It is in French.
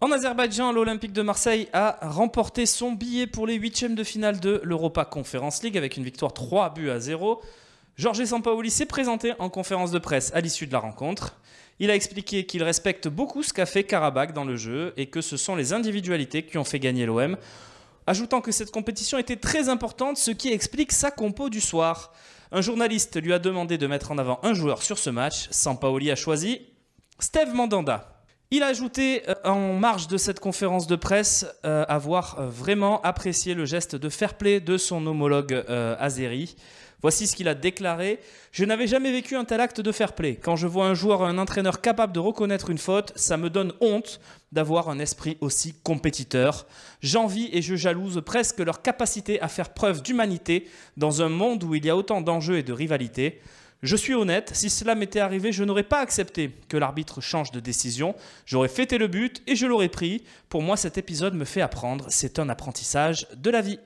En Azerbaïdjan, l'Olympique de Marseille a remporté son billet pour les huitièmes de finale de l'Europa Conference League avec une victoire 3 buts à 0. Georges Sampaoli s'est présenté en conférence de presse à l'issue de la rencontre. Il a expliqué qu'il respecte beaucoup ce qu'a fait Karabakh dans le jeu et que ce sont les individualités qui ont fait gagner l'OM, ajoutant que cette compétition était très importante, ce qui explique sa compo du soir. Un journaliste lui a demandé de mettre en avant un joueur sur ce match. Sampaoli a choisi Steve Mandanda. Il a ajouté euh, en marge de cette conférence de presse euh, avoir euh, vraiment apprécié le geste de fair play de son homologue Azeri. Voici ce qu'il a déclaré. Je n'avais jamais vécu un tel acte de fair play. Quand je vois un joueur, un entraîneur capable de reconnaître une faute, ça me donne honte d'avoir un esprit aussi compétiteur. J'envie et je jalouse presque leur capacité à faire preuve d'humanité dans un monde où il y a autant d'enjeux et de rivalités. Je suis honnête, si cela m'était arrivé, je n'aurais pas accepté que l'arbitre change de décision. J'aurais fêté le but et je l'aurais pris. Pour moi, cet épisode me fait apprendre. C'est un apprentissage de la vie.